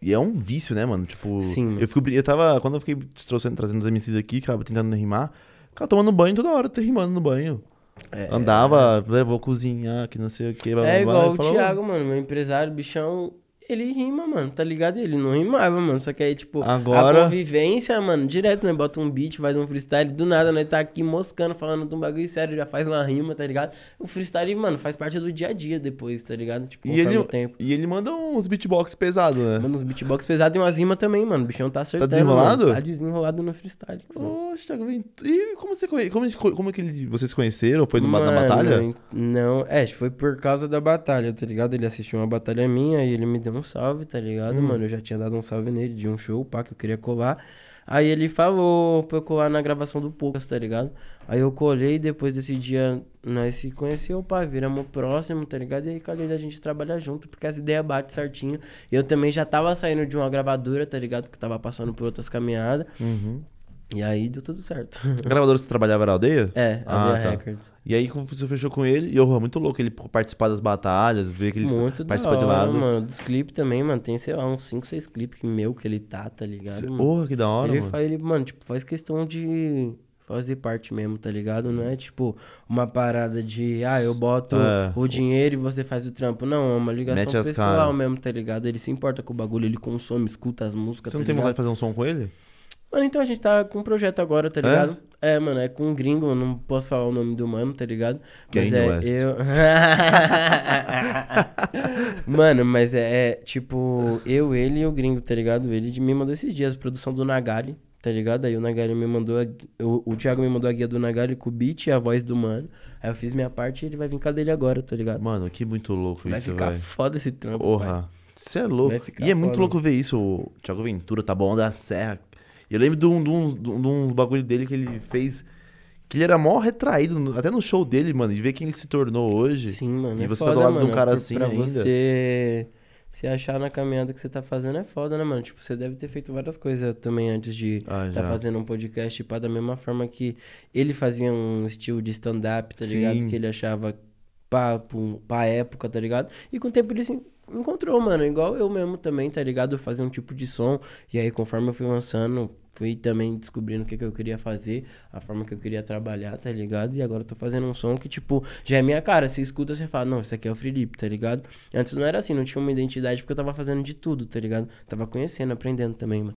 E, é um vício, né, mano? Tipo, Sim, eu fico eu tava quando eu fiquei trouxendo, trazendo os MCs aqui, cara, tentando rimar, cara, tomando banho toda hora, tá rimando no banho. É. Andava, levou cozinhar, que não sei o que. é igual o falou, Thiago, mano, meu empresário, bichão ele rima, mano, tá ligado? Ele não rimava, mano. Só que aí, tipo, Agora... a convivência, mano, direto, né? Bota um beat, faz um freestyle, do nada, nós né? tá aqui moscando, falando de um bagulho sério, já faz uma rima, tá ligado? O freestyle, mano, faz parte do dia a dia depois, tá ligado? Tipo, e ele, tempo. E ele manda uns beatbox pesados, né? Manda uns beatbox pesados e umas rimas também, mano. O bichão tá acertando. Tá desenrolado? Mano. Tá desenrolado no freestyle. Poxa, tá e como você conhe... como, como é que ele... vocês conheceram? Foi numa, mano, na batalha? Não, é, foi por causa da batalha, tá ligado? Ele assistiu uma batalha minha e ele me deu um salve, tá ligado, hum. mano? Eu já tinha dado um salve nele de um show, pá, que eu queria colar. Aí ele falou pra eu colar na gravação do Poucas, tá ligado? Aí eu colei depois desse dia nós se conheceu, pá, viramos próximo, tá ligado? E aí calhei da gente trabalhar junto, porque as ideias bate certinho. Eu também já tava saindo de uma gravadora, tá ligado? Que tava passando por outras caminhadas. Uhum. E aí deu tudo certo. A gravadora que você trabalhava era aldeia? É, ah, Aldeia tá. Records. E aí quando você fechou com ele, e eu, muito louco, ele participar das batalhas, ver que ele Muito participa da hora, de lado. mano. Dos clipes também, mano. Tem, sei lá, uns 5, 6 clipes meu que ele tá, tá ligado? Cê- mano? Porra, que da hora, ele mano. faz, ele, mano, tipo, faz questão de fazer parte mesmo, tá ligado? Não é tipo uma parada de, ah, eu boto É. o dinheiro e você faz o trampo. Não, é uma ligação Mete pessoal mesmo, tá ligado? Ele se importa com o bagulho, ele consome, escuta as músicas, Você não tá tem ligado? vontade de fazer um som com ele? Mano, então a gente tá com um projeto agora, tá ligado? É, é mano, é com um gringo, não posso falar o nome do mano, tá ligado? Mas é West. eu. mano, mas é, é, tipo, eu, ele e o gringo, tá ligado? Ele me mandou esses dias, produção do Nagari tá ligado? Aí o Nagari me mandou. A... O, o Thiago me mandou a guia do Nagari com o beat e a voz do mano. Aí eu fiz minha parte e ele vai vir cá dele agora, tá ligado? Mano, que muito louco vai isso, velho. Vai ficar foda esse trampo. Porra. Você é louco. E é foda. muito louco ver isso. O Thiago Ventura, tá bom da Serra e eu lembro de um, de, um, de, um, de um bagulho dele que ele fez. Que ele era mó retraído, até no show dele, mano, de ver quem ele se tornou hoje. Sim, mano. E é você foda, tá do lado mano, de um cara assim pra ainda. Você se achar na caminhada que você tá fazendo é foda, né, mano? Tipo, você deve ter feito várias coisas também antes de ah, tá fazendo um podcast, tipo da mesma forma que ele fazia um estilo de stand-up, tá Sim. ligado? Que ele achava pra, pá época, tá ligado? E com o tempo ele se encontrou, mano. Igual eu mesmo também, tá ligado? Fazer um tipo de som. E aí, conforme eu fui lançando, fui também descobrindo o que, que eu queria fazer, a forma que eu queria trabalhar, tá ligado? E agora eu tô fazendo um som que, tipo, já é minha cara. Você escuta, você fala, não, isso aqui é o Felipe, tá ligado? Antes não era assim, não tinha uma identidade porque eu tava fazendo de tudo, tá ligado? Tava conhecendo, aprendendo também, mano.